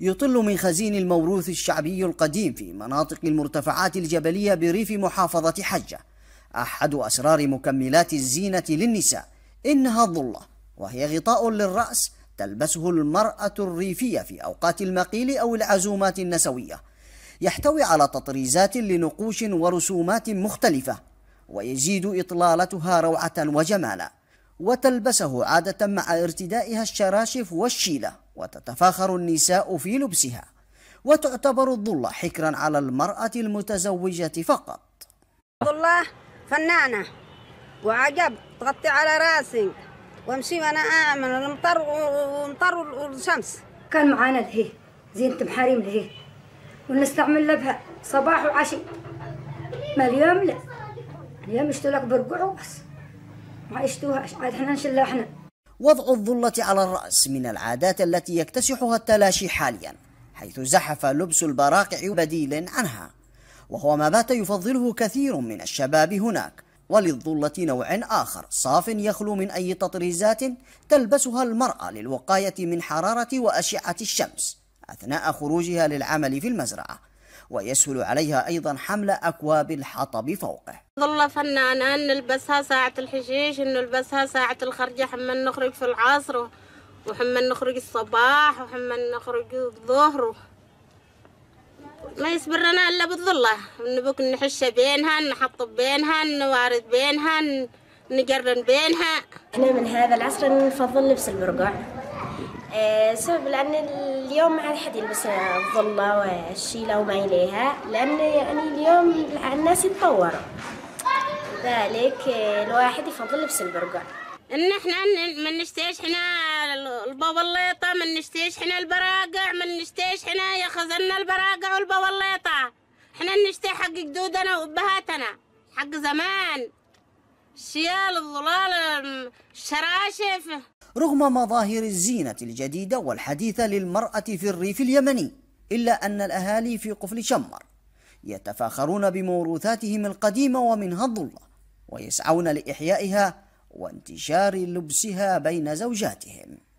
يطل من خزين الموروث الشعبي القديم في مناطق المرتفعات الجبلية بريف محافظة حجة أحد أسرار مكملات الزينة للنساء إنها الظلة وهي غطاء للرأس تلبسه المرأة الريفية في أوقات المقيل أو العزومات النسوية يحتوي على تطريزات لنقوش ورسومات مختلفة ويزيد إطلالتها روعة وجمالا وتلبسه عادة مع ارتدائها الشراشف والشيلة وتتفاخر النساء في لبسها وتعتبر الظلة حكرا على المرأة المتزوجة فقط الظلة فنانة وعجب تغطي على راسي وامشي وانا اعمل المطر ومطر والشمس كان معانا لهيه زينة محاريم لهيه ونستعمل لبها صباح وعشي ما اليوم لا اليوم اشتلك برقع وبس عشتوها عاد احنا نشلها احنا وضع الظلة على الرأس من العادات التي يكتسحها التلاشي حاليا حيث زحف لبس البراقع بديل عنها وهو ما بات يفضله كثير من الشباب هناك وللظلة نوع آخر صاف يخلو من أي تطريزات تلبسها المرأة للوقاية من حرارة وأشعة الشمس أثناء خروجها للعمل في المزرعة ويسهل عليها أيضا حمل أكواب الحطب فوقه ظل فنانة نلبسها ساعة الحشيش نلبسها ساعة الخرجة حما نخرج في العصر وحما نخرج الصباح وحما نخرج الظهر ما يصبرنا إلا بالظلة نبك نحش بينها نحطب بينها نوارد بينها نقرن بينها احنا من هذا العصر نفضل لبس البرقع آه، سبب لأن اليوم ما حد يلبس الظلة والشيلة وما إليها لأن يعني اليوم الناس يتطوروا ذلك آه، الواحد يفضل لبس البرقع ان احنا ما نشتيش احنا البواليطة ما نشتيش احنا البراقع ما نشتيش احنا ياخذنا البراقع والبواليطة احنا نشتي حق جدودنا وابهاتنا حق زمان الشيال الظلال الشراشف رغم مظاهر الزينة الجديدة والحديثة للمرأة في الريف اليمني إلا أن الأهالي في قفل شمر يتفاخرون بموروثاتهم القديمة ومنها الظلة ويسعون لإحيائها وانتشار لبسها بين زوجاتهم